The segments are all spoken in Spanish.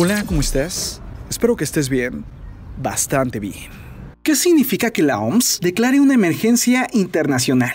Hola, ¿cómo estás? Espero que estés bien. Bastante bien. ¿Qué significa que la OMS declare una emergencia internacional?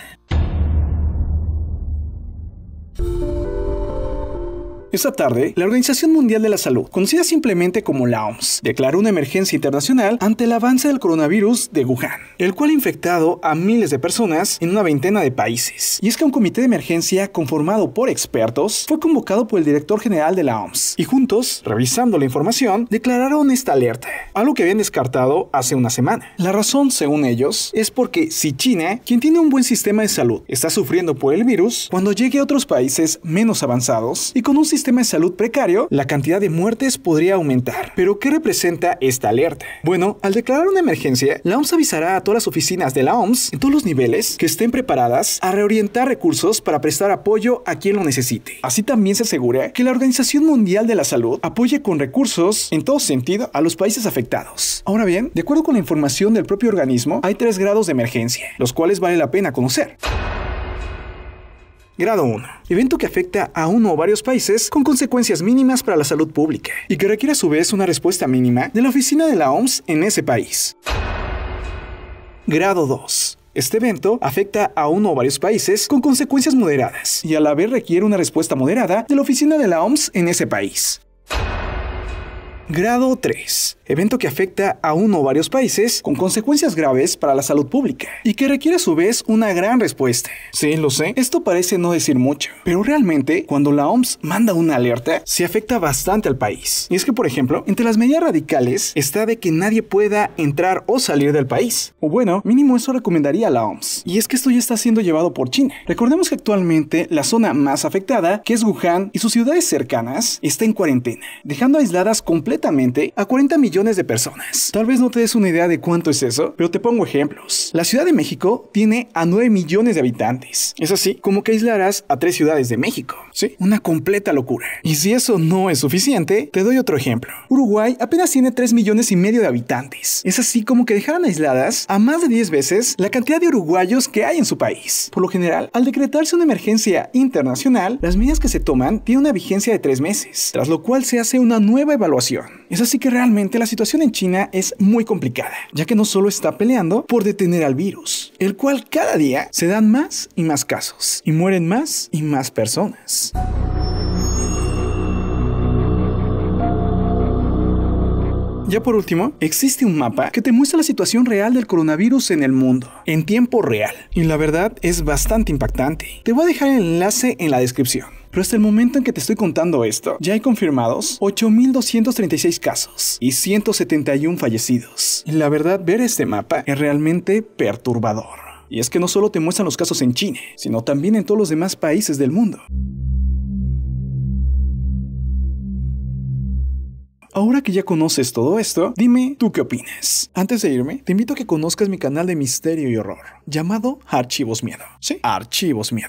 Esta tarde, la Organización Mundial de la Salud, conocida simplemente como la OMS, declaró una emergencia internacional ante el avance del coronavirus de Wuhan, el cual ha infectado a miles de personas en una veintena de países. Y es que un comité de emergencia conformado por expertos fue convocado por el director general de la OMS y juntos, revisando la información, declararon esta alerta, algo que habían descartado hace una semana. La razón, según ellos, es porque si China, quien tiene un buen sistema de salud, está sufriendo por el virus, cuando llegue a otros países menos avanzados y con un sistema sistema de salud precario, la cantidad de muertes podría aumentar. Pero, ¿qué representa esta alerta? Bueno, al declarar una emergencia, la OMS avisará a todas las oficinas de la OMS en todos los niveles que estén preparadas a reorientar recursos para prestar apoyo a quien lo necesite. Así también se asegura que la Organización Mundial de la Salud apoye con recursos, en todo sentido, a los países afectados. Ahora bien, de acuerdo con la información del propio organismo, hay tres grados de emergencia, los cuales vale la pena conocer. Grado 1. Evento que afecta a uno o varios países con consecuencias mínimas para la salud pública y que requiere a su vez una respuesta mínima de la oficina de la OMS en ese país. Grado 2. Este evento afecta a uno o varios países con consecuencias moderadas y a la vez requiere una respuesta moderada de la oficina de la OMS en ese país. Grado 3. Evento que afecta a uno o varios países con consecuencias graves para la salud pública y que requiere a su vez una gran respuesta. Sí, lo sé, esto parece no decir mucho, pero realmente cuando la OMS manda una alerta, se afecta bastante al país. Y es que, por ejemplo, entre las medidas radicales está de que nadie pueda entrar o salir del país. O bueno, mínimo eso recomendaría la OMS. Y es que esto ya está siendo llevado por China. Recordemos que actualmente la zona más afectada, que es Wuhan y sus ciudades cercanas, está en cuarentena, dejando aisladas completamente completamente a 40 millones de personas. Tal vez no te des una idea de cuánto es eso, pero te pongo ejemplos. La Ciudad de México tiene a 9 millones de habitantes. Es así, como que aislarás a tres ciudades de México. Sí, una completa locura. Y si eso no es suficiente, te doy otro ejemplo. Uruguay apenas tiene 3 millones y medio de habitantes. Es así como que dejaran aisladas a más de 10 veces la cantidad de uruguayos que hay en su país. Por lo general, al decretarse una emergencia internacional, las medidas que se toman tienen una vigencia de 3 meses, tras lo cual se hace una nueva evaluación es así que realmente la situación en China es muy complicada, ya que no solo está peleando por detener al virus, el cual cada día se dan más y más casos, y mueren más y más personas. Ya por último, existe un mapa que te muestra la situación real del coronavirus en el mundo, en tiempo real, y la verdad es bastante impactante. Te voy a dejar el enlace en la descripción pero hasta el momento en que te estoy contando esto, ya hay confirmados 8.236 casos y 171 fallecidos. Y la verdad, ver este mapa es realmente perturbador. Y es que no solo te muestran los casos en China, sino también en todos los demás países del mundo. Ahora que ya conoces todo esto, dime tú qué opinas. Antes de irme, te invito a que conozcas mi canal de misterio y horror, llamado Archivos Miedo. Sí, Archivos Miedo